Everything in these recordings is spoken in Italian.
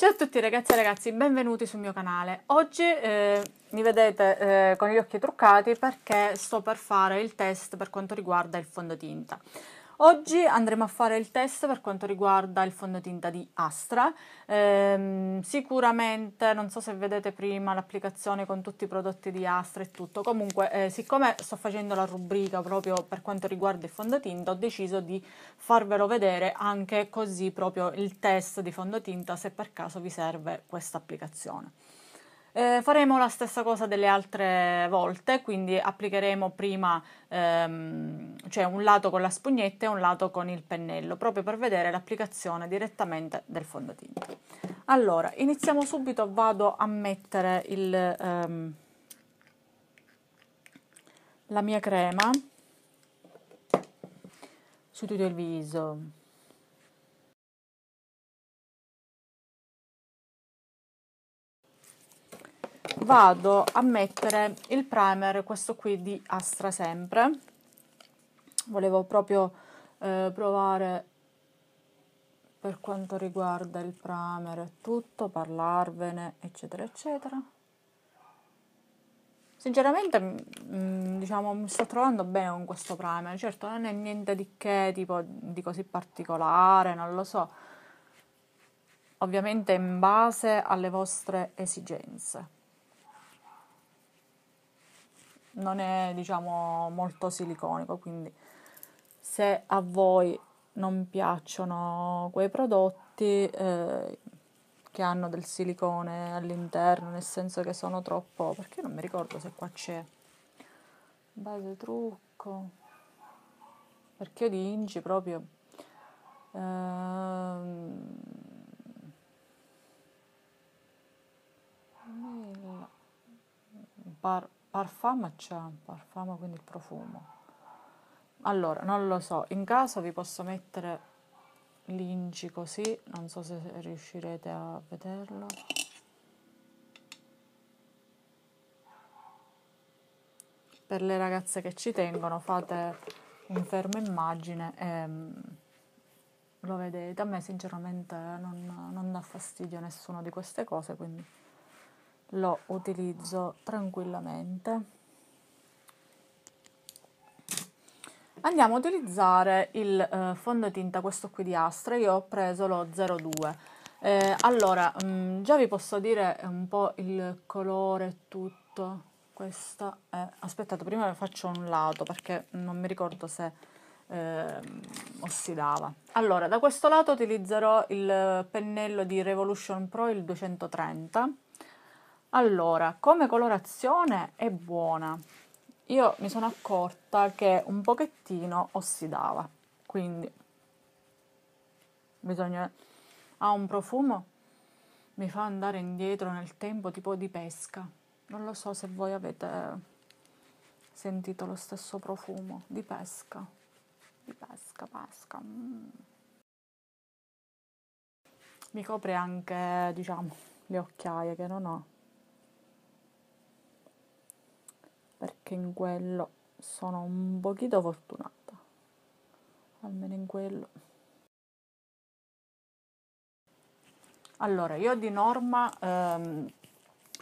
Ciao a tutti ragazzi e ragazzi, benvenuti sul mio canale. Oggi eh, mi vedete eh, con gli occhi truccati perché sto per fare il test per quanto riguarda il fondotinta. Oggi andremo a fare il test per quanto riguarda il fondotinta di Astra. Ehm, sicuramente, non so se vedete prima l'applicazione con tutti i prodotti di Astra e tutto, comunque eh, siccome sto facendo la rubrica proprio per quanto riguarda il fondotinta, ho deciso di farvelo vedere anche così proprio il test di fondotinta se per caso vi serve questa applicazione. Eh, faremo la stessa cosa delle altre volte, quindi applicheremo prima ehm, cioè un lato con la spugnetta e un lato con il pennello, proprio per vedere l'applicazione direttamente del fondotinta. Allora, iniziamo subito, vado a mettere il, ehm, la mia crema su tutto il viso. vado a mettere il primer, questo qui di Astra sempre. Volevo proprio eh, provare per quanto riguarda il primer e tutto, parlarvene, eccetera, eccetera. Sinceramente, mm, mm, diciamo, mi sto trovando bene con questo primer. Certo, non è niente di che, tipo, di così particolare, non lo so. Ovviamente in base alle vostre esigenze non è diciamo molto siliconico, quindi se a voi non piacciono quei prodotti eh, che hanno del silicone all'interno, nel senso che sono troppo, perché non mi ricordo se qua c'è base trucco, perché io di Ingi proprio ehm, imparo Parfum c'è, parfum quindi il profumo. Allora, non lo so, in caso vi posso mettere l'inci così, non so se riuscirete a vederlo. Per le ragazze che ci tengono fate un fermo immagine e mm, lo vedete. A me sinceramente non, non dà fastidio nessuna di queste cose, quindi lo utilizzo tranquillamente andiamo a utilizzare il eh, fondotinta questo qui di Astra io ho preso lo 02 eh, allora mh, mm, già vi posso dire un po' il colore tutto questa è aspettate prima faccio un lato perché non mi ricordo se eh, ossidava allora da questo lato utilizzerò il pennello di Revolution Pro il 230 allora, come colorazione è buona. Io mi sono accorta che un pochettino ossidava, quindi bisogna... Ha un profumo, mi fa andare indietro nel tempo tipo di pesca. Non lo so se voi avete sentito lo stesso profumo di pesca. Di pesca, pesca. Mm. Mi copre anche, diciamo, le occhiaie che non ho. anche in quello sono un pochino fortunata, almeno in quello. Allora, io di norma ehm,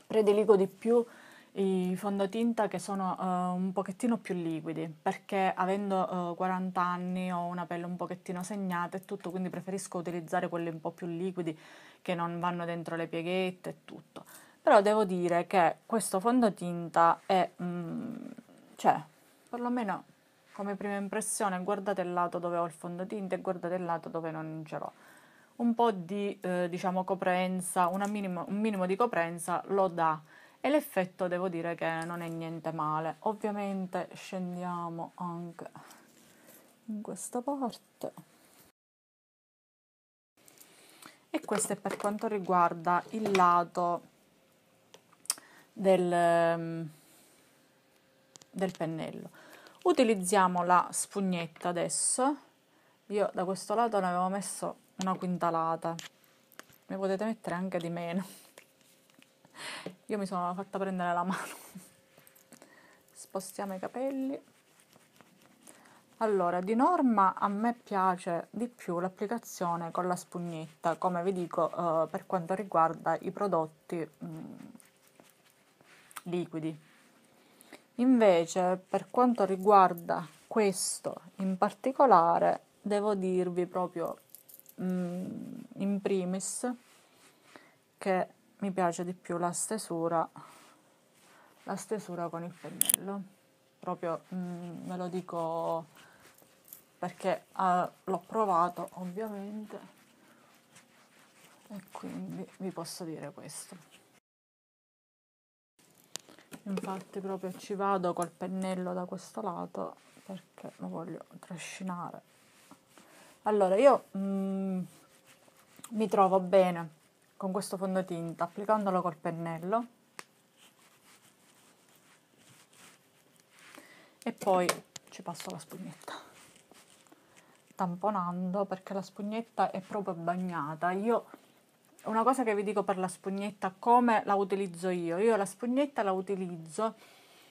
prediligo di più i fondotinta che sono eh, un pochettino più liquidi perché avendo eh, 40 anni ho una pelle un pochettino segnata e tutto quindi preferisco utilizzare quelli un po' più liquidi che non vanno dentro le pieghette e tutto però devo dire che questo fondotinta è, mh, mm, cioè, perlomeno come prima impressione, guardate il lato dove ho il fondotinta e guardate il lato dove non ce l'ho. Un po' di, eh, diciamo, coprenza, minimo, un minimo di coprenza lo dà e l'effetto devo dire che non è niente male. Ovviamente scendiamo anche in questa parte. E questo è per quanto riguarda il lato del, ehm, del pennello. Utilizziamo la spugnetta adesso. Io da questo lato ne avevo messo una quintalata, ne potete mettere anche di meno. Io mi sono fatta prendere la mano. Spostiamo i capelli. Allora, di norma a me piace di più l'applicazione con la spugnetta, come vi dico eh, per quanto riguarda i prodotti mh, mm, liquidi. Invece, per quanto riguarda questo in particolare, devo dirvi proprio mh, mm, in primis che mi piace di più la stesura, la stesura con il pennello. Proprio mh, mm, ve lo dico perché uh, l'ho provato ovviamente e quindi vi posso dire questo infatti proprio ci vado col pennello da questo lato perché lo voglio trascinare allora io mm, mi trovo bene con questo fondotinta applicandolo col pennello e poi ci passo la spugnetta tamponando perché la spugnetta è proprio bagnata io una cosa che vi dico per la spugnetta, come la utilizzo io. Io la spugnetta la utilizzo,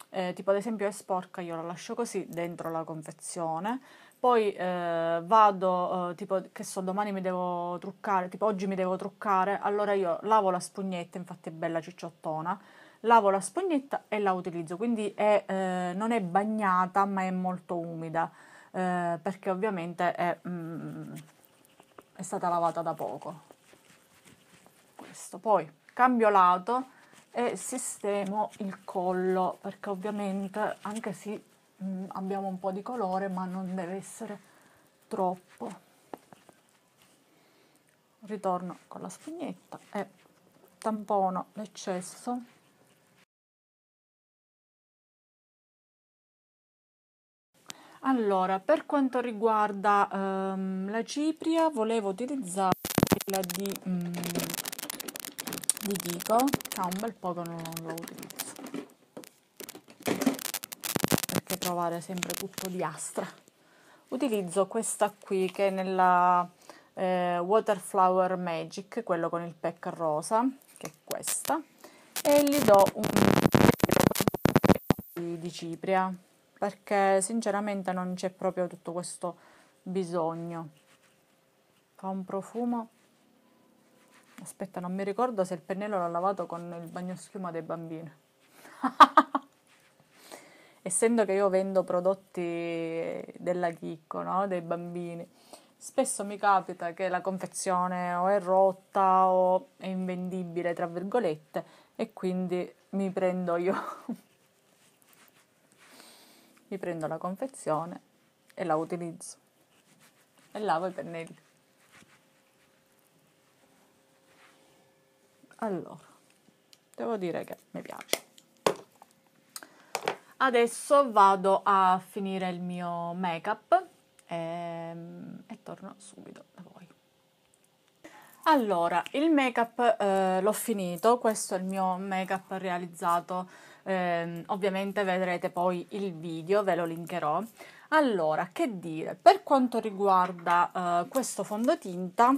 eh, tipo ad esempio è sporca, io la lascio così dentro la confezione, poi eh, vado, eh, tipo che so, domani mi devo truccare, tipo oggi mi devo truccare, allora io lavo la spugnetta, infatti è bella cicciottona, lavo la spugnetta e la utilizzo, quindi è, eh, non è bagnata ma è molto umida, eh, perché ovviamente è, mm, è stata lavata da poco questo poi cambio lato e sistemo il collo perché ovviamente anche se mh, mm, abbiamo un po' di colore ma non deve essere troppo ritorno con la spugnetta e tampono l'eccesso allora per quanto riguarda ehm, la cipria volevo utilizzare quella di mm, vi dico che un bel po' che non lo utilizzo perché trovare sempre tutto di astra utilizzo questa qui che è nella eh, Waterflower Magic quello con il pack rosa che è questa e gli do un di cipria perché sinceramente non c'è proprio tutto questo bisogno fa un profumo Aspetta, non mi ricordo se il pennello l'ho lavato con il bagnoschiuma dei bambini. Essendo che io vendo prodotti della chicco, no? dei bambini, spesso mi capita che la confezione o è rotta o è invendibile, tra virgolette, e quindi mi prendo io. mi prendo la confezione e la utilizzo e lavo i pennelli. allora devo dire che mi piace adesso vado a finire il mio make up e, ehm, e torno subito da voi allora il make up eh, l'ho finito questo è il mio make up realizzato eh, ovviamente vedrete poi il video ve lo linkerò allora che dire per quanto riguarda eh, questo fondotinta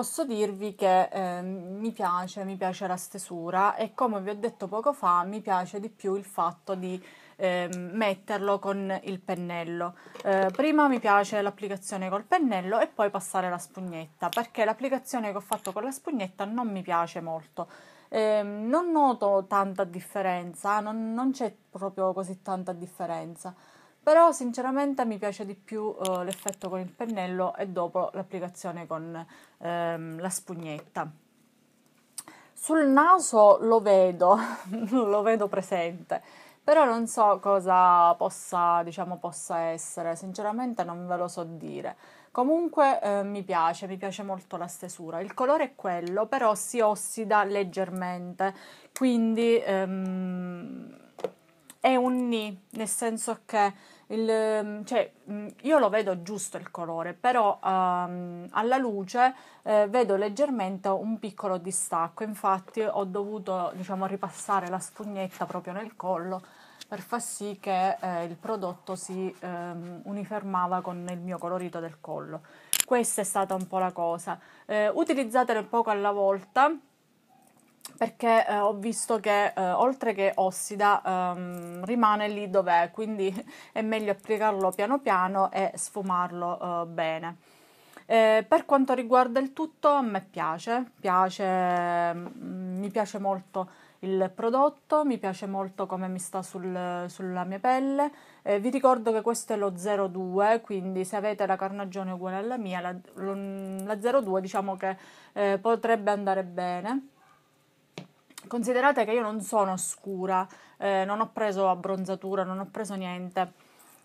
posso dirvi che eh, mi piace, mi piace la stesura e come vi ho detto poco fa, mi piace di più il fatto di eh, metterlo con il pennello. Eh, prima mi piace l'applicazione col pennello e poi passare la spugnetta, perché l'applicazione che ho fatto con la spugnetta non mi piace molto. Eh, non noto tanta differenza, non, non c'è proprio così tanta differenza però sinceramente mi piace di più eh, l'effetto con il pennello e dopo l'applicazione con ehm, la spugnetta. Sul naso lo vedo, lo vedo presente, però non so cosa possa, diciamo, possa essere, sinceramente non ve lo so dire. Comunque eh, mi piace, mi piace molto la stesura. Il colore è quello, però si ossida leggermente, quindi ehm, è un ni, nel senso che il, mm, cioè, mm, io lo vedo giusto il colore, però um, alla luce eh, vedo leggermente un piccolo distacco, infatti ho dovuto diciamo, ripassare la spugnetta proprio nel collo per far sì che eh, il prodotto si ehm, uniformava con il mio colorito del collo. Questa è stata un po' la cosa. Eh, utilizzatele poco alla volta perché eh, ho visto che eh, oltre che ossida ehm, rimane lì dov'è, quindi è meglio applicarlo piano piano e sfumarlo eh, bene. Eh, per quanto riguarda il tutto, a me piace, piace mm, mi piace molto il prodotto, mi piace molto come mi sta sul, sulla mia pelle. Eh, vi ricordo che questo è lo 02, quindi se avete la carnagione uguale alla mia, la, la 02 diciamo che eh, potrebbe andare bene. Considerate che io non sono scura, eh, non ho preso abbronzatura, non ho preso niente.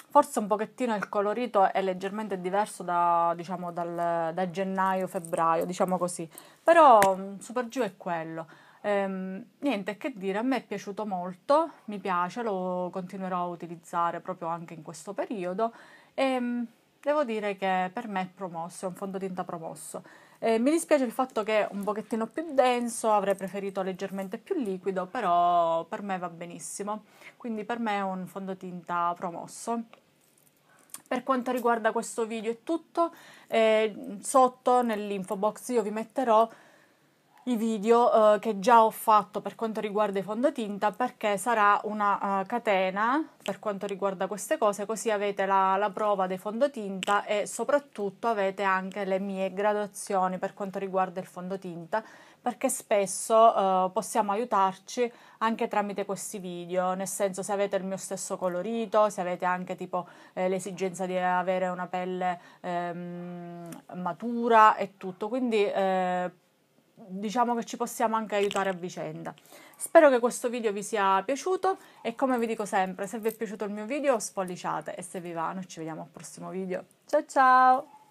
Forse un pochettino il colorito è leggermente diverso da, diciamo, dal, da gennaio, febbraio, diciamo così. Però mm, super giù è quello. Ehm, niente che dire, a me è piaciuto molto, mi piace, lo continuerò a utilizzare proprio anche in questo periodo. E ehm, devo dire che per me è promosso, è un fondotinta promosso. Eh, mi dispiace il fatto che è un pochettino più denso, avrei preferito leggermente più liquido, però per me va benissimo. Quindi per me è un fondotinta promosso. Per quanto riguarda questo video è tutto, eh, sotto nell'info box io vi metterò i video eh, che già ho fatto per quanto riguarda i fondotinta perché sarà una uh, catena per quanto riguarda queste cose così avete la, la, prova dei fondotinta e soprattutto avete anche le mie graduazioni per quanto riguarda il fondotinta perché spesso uh, possiamo aiutarci anche tramite questi video, nel senso se avete il mio stesso colorito, se avete anche tipo eh, l'esigenza di avere una pelle ehm, matura e tutto, quindi eh, diciamo che ci possiamo anche aiutare a vicenda. Spero che questo video vi sia piaciuto e come vi dico sempre, se vi è piaciuto il mio video spolliciate e se vi va noi ci vediamo al prossimo video. Ciao ciao!